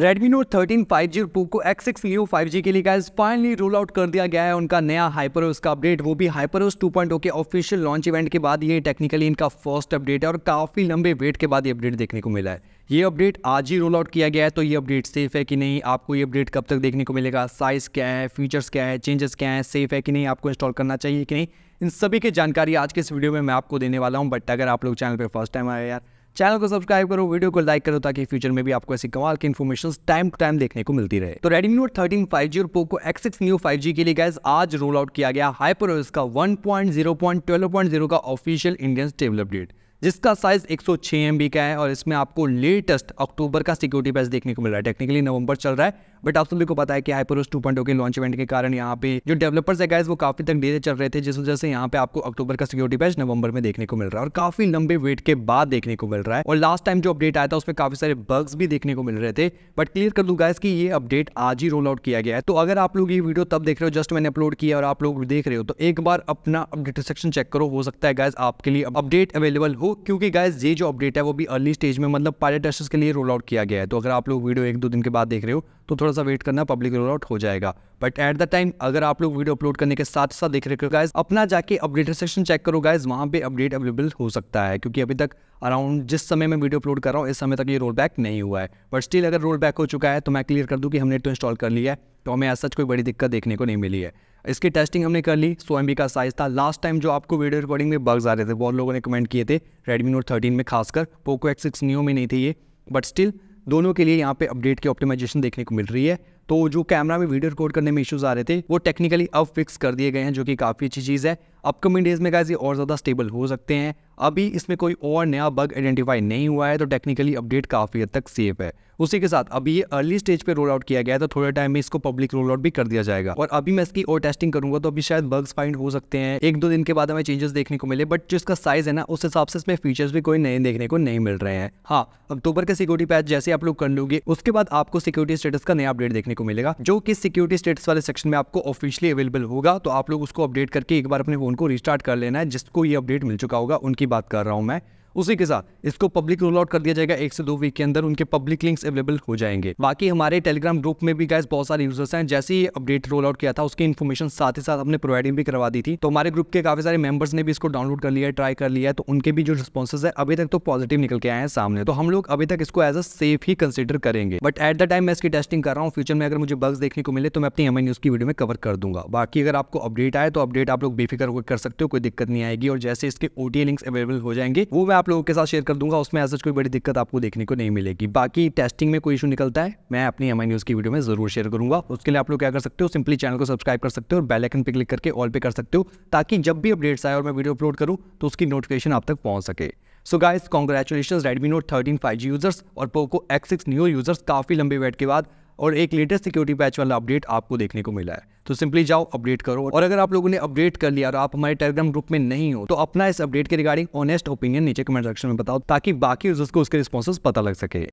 Redmi Note 13 5G to को X6 five G के लिए गाइज फाइनली रोल आउट कर दिया गया है उनका नया हाइपरओस का अपडेट वो भी हाइपरओस 2.0 के ऑफिशियल लॉन्च इवेंट के बाद ये टेक्निकली इनका फर्स्ट अपडेट है और काफ़ी लंबे वेट के बाद ये अपडेट देखने को मिला है ये अपडेट आज ही रोल आउट किया गया है तो ये अपडेट सेफ है कि नहीं आपको ये अपडेट कब तक देखने को मिलेगा साइज़ क्या है फीचर्स क्या है चेंजेस क्या है सेफ है कि नहीं आपको इंस्टॉल करना चाहिए कि नहीं इन सभी की जानकारी आज के इस वीडियो में मैं आपको देने वाला हूँ बट अगर आप लोग चैनल पर फर्स्ट टाइम आए यार चैनल को सब्सक्राइब करो वीडियो को लाइक करो ताकि फ्यूचर में भी आपको ऐसी कमाल की इन्फॉर्मेशन टाइम टू टाइम देखने को मिलती रहे तो Redmi Note thirteen five G और Poco X six Neo five G के लिए गैस आज रोल आउट किया गया हाइपर का one point zero point twelve point zero का ऑफिशियल इंडियन स्टेबल अपडेट जिसका साइज 106 बी का है और इसमें आपको लेटेस्ट अक्टूबर का सिक्योरिटी पैस देखने को मिल रहा है टेक्निकली नवंबर चल रहा है बट आप सभी को पता है कि हाइपरोस टू पॉइंट के लॉन्च इवेंट के कारण यहाँ पे जो डेवलपर्स है गाइज वो काफी तक डेरे चल रहे थे जिस वजह से यहाँ पे आपको अक्टूबर का सिक्योरिटी बैच नवंबर में देखने को मिल रहा है और काफी लंबे वेट के बाद देखने को मिल रहा है और लास्ट टाइम जो अपडेट आया था उसमें काफी सारे बग्स भी देखने को मिल रहे थे बट क्लियर कर दू गाइज की ये अपडेट आज ही रोल आउट किया गया है तो अगर आप लोग ये वीडियो तब देख रहे हो जस्ट मैंने अपलोड किया और आप लोग देख रहे हो तो एक बार अपना अपडेट सेक्शन चेक करो हो सकता है गाइज आपके लिए अपडेट अवेलेबल हो क्योंकि गाइज ये जो अपडेट है वो भी अर्ली स्टेज में मतलब पायलट टेस्ट के लिए रोल आउट किया गया है तो अगर आप लोग वीडियो एक दो दिन के बाद देख रहे हो तो थोड़ा सा वेट करना पब्लिक रोल आउट हो जाएगा बट एट द टाइम अगर आप लोग वीडियो अपलोड करने के साथ साथ देख रहे हो गाइज अपना जाके अपडेट सेक्शन चेक करो गाइज वहाँ पे अपडेट अवेलेबल हो सकता है क्योंकि अभी तक अराउंड जिस समय मैं वीडियो अपलोड कर रहा हूँ इस समय तक ये रोल बैक नहीं हुआ है बट स्टिल अगर रोल बैक हो चुका है तो मैं क्लियर कर दूँ कि हमने तो इंस्टॉल कर लिया है तो हमें सच कोई बड़ी दिक्कत देखने को नहीं मिली है इसकी टेस्टिंग हमने कर ली सो एम का साइज़ था लास्ट टाइम जो आपको वीडियो रिकॉर्डिंग में बग्स आ रहे थे बहुत लोगों ने कमेंट किए थे रेडमी नोट थर्टीन में खासकर पोको एक्स सिक्स न्यू में नहीं थे ये बट स्टिल दोनों के लिए यहाँ पे अपडेट की ऑप्टिमाइजेशन देखने को मिल रही है तो जो कैमरा में वीडियो रिकॉर्ड करने में इश्यूज आ रहे थे वो टेक्निकली अब फिक्स कर दिए गए हैं जो कि काफ़ी अच्छी चीज़ है अपकमिंग डेज में ये और ज़्यादा स्टेबल हो सकते हैं अभी इसमें कोई और नया बग आइडेंटिफाई नहीं हुआ है तो टेक्निकली अपडेट काफ़ी हद तक सेफ है उसी के साथ अभी ये अर्ली स्टेज पे रोल आउट किया गया है तो थोड़े टाइम में इसको पब्लिक रोल आउट भी कर दिया जाएगा और अभी मैं इसकी और टेस्टिंग करूंगा तो अभी शायद बग्स फाइंड हो सकते हैं एक दो दिन के बाद हमें चेंजेस देखने को मिले बट जो इसका साइज है ना उस हिसाब से इसमें फीचर्स भी कोई नए देखने को नहीं मिल रहे हैं हाँ अक्टूबर के सिक्योरिटी पैच जैसे आप लोग कर लोगे उसके बाद आपको सिक्योरिटी स्टेटस का नया अपडेट देखने को मिलेगा जो कि सिक्योरिटी स्टेटस वाले सेक्शन में आपको ऑफिशियली अवेलेबल होगा तो आप लोग उसको अपडेट करके एक बार अपने फोन फ़ोन को रिस्टार्ट कर लेना है जिसको ये अपडेट मिल चुका होगा उनकी बात कर रहा हूँ मैं उसी के साथ इसको पब्लिक रोल आउट कर दिया जाएगा एक से दो वीक के अंदर उनके पब्लिक लिंक्स अवेलेबल हो जाएंगे बाकी हमारे टेलीग्राम ग्रुप में भी गाइस बहुत सारे यूजर्स हैं जैसे ही अपडेट रोल आउट किया था उसकी इन्फॉर्मेशन साथ ही साथ हमने प्रोवाइडिंग भी करवा दी थी तो हमारे ग्रुप के काफी सारे मेंबर्स ने भी इसको डाउनलोड कर लिया है ट्राई कर लिया है तो उनके भी जो रिस्पॉन्स है अभी तक तो पॉजिटिव निकल के आए हैं सामने तो हम लोग अभी तक इसको एज अ सेफ ही कंसिडर करेंगे बट एट द टाइम मैं इसकी टेस्टिंग कर रहा हूँ फ्यूचर में अगर मुझे बग्स देखने को मिले तो मैं अपनी एम न्यूज की वीडियो में कवर कर दूंगा बाकी अगर आपको अपडेट आए तो अपडेट आप लोग बेफिक्र कर सकते हो कोई दिक्कत नहीं आएगी और जैसे इसके ओटीए लिंक्स अवेलेबल हो जाएंगे वो मैं आप लोगों के साथ शेयर कर दूंगा उसमें ऐसा कोई बड़ी दिक्कत आपको देखने को नहीं मिलेगी बाकी टेस्टिंग में कोई इशू निकलता है मैं अपनी एम न्यूज़ की वीडियो में जरूर शेयर करूंगा उसके लिए आप लोग क्या कर सकते हो सिंपली चैनल को सब्सक्राइब कर सकते हो और बेलाइकन पर क्लिक करके ऑल पे कर सकते हो ताकि जब भी अपडेट्स आए और मैं वीडियो अपलोड करूँ तो उसकी नोटिफिकेशन आप तक पहुँच सके so guys congratulation Redmi Note thirteen five G users और Poco X six Neo users काफ़ी लंबे वेट के बाद और एक लेटेस्ट सिक्योरिटी पैच वाला अपडेट आपको देखने को मिला है तो सिंपली जाओ अपडेट करो और अगर आप लोगों ने अपडेट कर लिया और आप हमारे टेलीग्राम ग्रुप में नहीं हो तो अपना इस अपडेट के रिगार्डिंग ऑनेस्ट ओपिनियन नीचे कमेंट सेक्शन में बताओ ताकि बाकी यूजर्स को उसके रिस्पॉन्स पता लग सके